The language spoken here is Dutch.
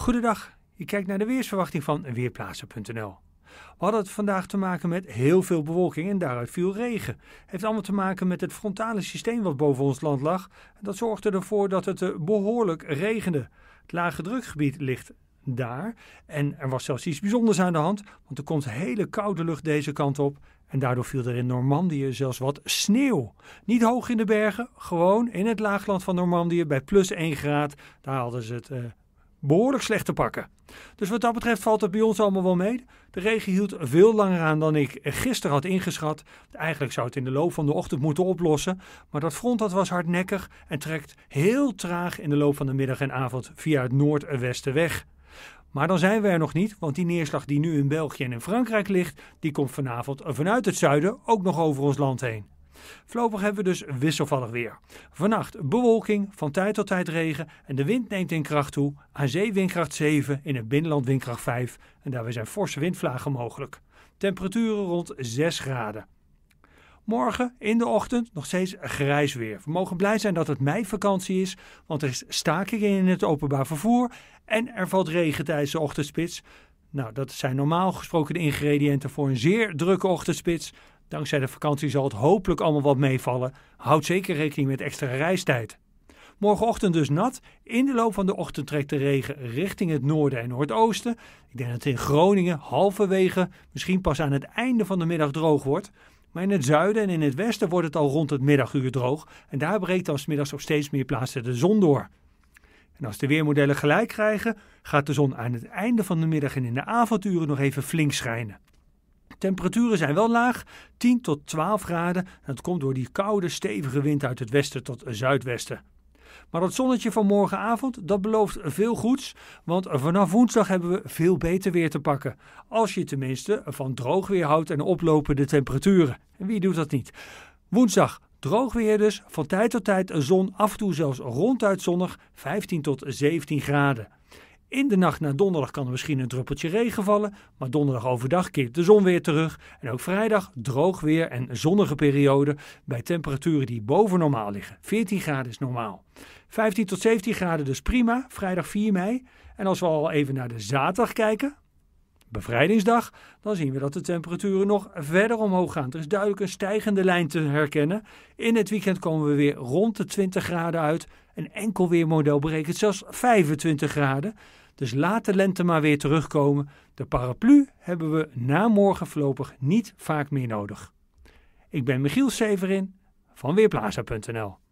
Goedendag, je kijkt naar de weersverwachting van Weerplaatsen.nl. We hadden het vandaag te maken met heel veel bewolking en daaruit viel regen. Heeft allemaal te maken met het frontale systeem wat boven ons land lag. Dat zorgde ervoor dat het eh, behoorlijk regende. Het lage drukgebied ligt daar en er was zelfs iets bijzonders aan de hand, want er komt hele koude lucht deze kant op en daardoor viel er in Normandië zelfs wat sneeuw. Niet hoog in de bergen, gewoon in het laagland van Normandië bij plus 1 graad. Daar hadden ze het eh, behoorlijk slecht te pakken. Dus wat dat betreft valt het bij ons allemaal wel mee. De regen hield veel langer aan dan ik gisteren had ingeschat. Eigenlijk zou het in de loop van de ochtend moeten oplossen. Maar dat front dat was hardnekkig en trekt heel traag in de loop van de middag en avond via het noordwesten weg. Maar dan zijn we er nog niet, want die neerslag die nu in België en in Frankrijk ligt, die komt vanavond vanuit het zuiden ook nog over ons land heen. Voorlopig hebben we dus wisselvallig weer. Vannacht bewolking, van tijd tot tijd regen en de wind neemt in kracht toe. Aan zee windkracht 7, in het binnenland windkracht 5 en daarbij zijn forse windvlagen mogelijk. Temperaturen rond 6 graden. Morgen in de ochtend nog steeds grijs weer. We mogen blij zijn dat het meivakantie is, want er is staking in het openbaar vervoer en er valt regen tijdens de ochtendspits. Nou, dat zijn normaal gesproken de ingrediënten voor een zeer drukke ochtendspits. Dankzij de vakantie zal het hopelijk allemaal wat meevallen. Houd zeker rekening met extra reistijd. Morgenochtend dus nat. In de loop van de ochtend trekt de regen richting het noorden en noordoosten. Ik denk dat het in Groningen halverwege, misschien pas aan het einde van de middag droog wordt. Maar in het zuiden en in het westen wordt het al rond het middaguur droog. En daar breekt dan middags op steeds meer plaatsen de zon door. En als de weermodellen gelijk krijgen, gaat de zon aan het einde van de middag en in de avonduren nog even flink schijnen. Temperaturen zijn wel laag, 10 tot 12 graden. Dat komt door die koude, stevige wind uit het westen tot zuidwesten. Maar dat zonnetje van morgenavond, dat belooft veel goeds, want vanaf woensdag hebben we veel beter weer te pakken. Als je tenminste van droog weer houdt en oplopende temperaturen. wie doet dat niet? Woensdag droog weer dus, van tijd tot tijd zon, af en toe zelfs ronduit zonnig, 15 tot 17 graden. In de nacht naar donderdag kan er misschien een druppeltje regen vallen, maar donderdag overdag keert de zon weer terug. En ook vrijdag droog weer en zonnige periode bij temperaturen die boven normaal liggen. 14 graden is normaal. 15 tot 17 graden dus prima, vrijdag 4 mei. En als we al even naar de zaterdag kijken, bevrijdingsdag, dan zien we dat de temperaturen nog verder omhoog gaan. Er is duidelijk een stijgende lijn te herkennen. In het weekend komen we weer rond de 20 graden uit. Een enkel weermodel berekent zelfs 25 graden. Dus laat de lente maar weer terugkomen. De paraplu hebben we na morgen voorlopig niet vaak meer nodig. Ik ben Michiel Severin van Weerplaza.nl